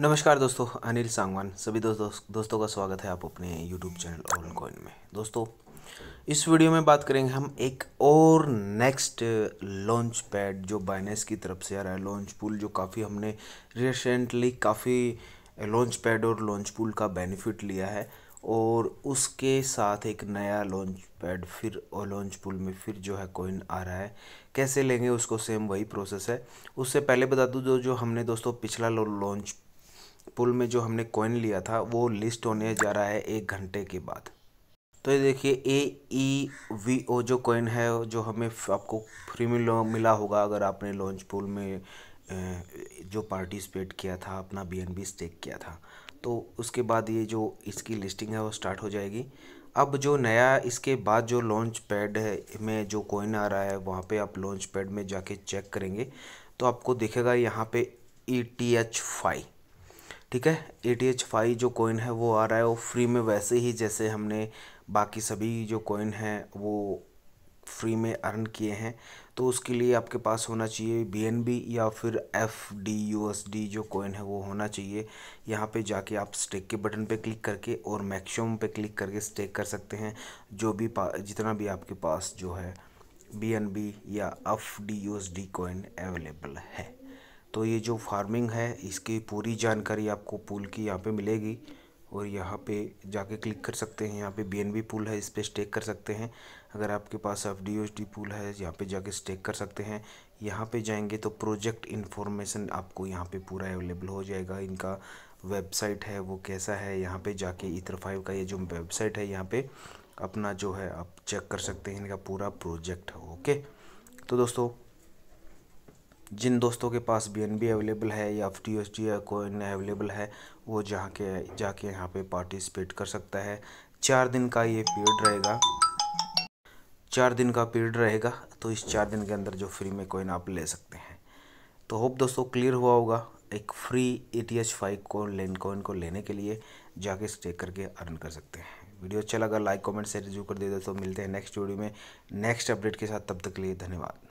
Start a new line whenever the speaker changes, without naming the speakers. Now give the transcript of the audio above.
नमस्कार दोस्तों अनिल सांगवान सभी दोस्त, दोस्तों का स्वागत है आप अपने यूट्यूब चैनल ऑल कॉइन में दोस्तों इस वीडियो में बात करेंगे हम एक और नेक्स्ट लॉन्च पैड जो बाइनेस की तरफ से आ रहा है लॉन्च पुल जो काफ़ी हमने रिसेंटली काफ़ी लॉन्च पैड और लॉन्च पुल का बेनिफिट लिया है और उसके साथ एक नया लॉन्च पैड फिर और लॉन्च पुल में फिर जो है कोइन आ रहा है कैसे लेंगे उसको सेम वही प्रोसेस है उससे पहले बता दूँ जो जो हमने दोस्तों पिछला लॉन्च पुल में जो हमने कॉइन लिया था वो लिस्ट होने जा रहा है एक घंटे के बाद तो ये देखिए ए ई वी ओ जो कॉइन है जो हमें आपको फ्री में मिला होगा अगर आपने लॉन्च पुल में जो पार्टिसिपेट किया था अपना बी एन बी स्टेक किया था तो उसके बाद ये जो इसकी लिस्टिंग है वो स्टार्ट हो जाएगी अब जो नया इसके बाद जो लॉन्च पैड है में जो कॉइन आ रहा है वहाँ पे आप लॉन्च पैड में जाके चेक करेंगे तो आपको दिखेगा यहाँ पे ई टी एच फाइव ठीक है ए टी एच फाइव जो कोइन है वो आ रहा है वो फ्री में वैसे ही जैसे हमने बाकी सभी जो कोइन हैं वो फ्री में अर्न किए हैं तो उसके लिए आपके पास होना चाहिए बी एन बी या फिर F D U S D जो कोइन है वो होना चाहिए यहाँ पे जाके आप स्टेक के बटन पे क्लिक करके और मैक्सिमम पे क्लिक करके स्टेक कर सकते हैं जो भी जितना भी आपके पास जो है बी या F D U S D coin available है तो ये जो फार्मिंग है इसकी पूरी जानकारी आपको पूल की यहाँ पे मिलेगी और यहाँ पे जाके क्लिक कर सकते हैं यहाँ पे बी पूल है इस पर स्टेक कर सकते हैं अगर आपके पास एफ डी पूल है यहाँ पे जाके स्टेक कर सकते हैं यहाँ पे जाएंगे तो प्रोजेक्ट इन्फॉर्मेशन आपको यहाँ पे पूरा अवेलेबल हो जाएगा इनका वेबसाइट है वो कैसा है यहाँ पे जाके इतर फाइव का ये जो वेबसाइट है यहाँ पे अपना जो है आप चेक कर सकते हैं इनका पूरा प्रोजेक्ट ओके तो दोस्तों जिन दोस्तों के पास बी अवेलेबल है या एफ टी या कोइन अवेलेबल है वो जहाँ के जाके यहाँ पे पार्टिसिपेट कर सकता है चार दिन का ये पीरियड रहेगा चार दिन का पीरियड रहेगा तो इस चार दिन के अंदर जो फ्री में कोइन आप ले सकते हैं तो होप दोस्तों क्लियर हुआ होगा एक free A T H five को लेन कोइन को लेने के लिए जाके स्टेक करके अर्न कर सकते हैं वीडियो अच्छा लगा लाइक कमेंट से रिव्यू कर दे दो तो मिलते हैं नेक्स्ट वीडियो में नेक्स्ट अपडेट के साथ तब तक के लिए धन्यवाद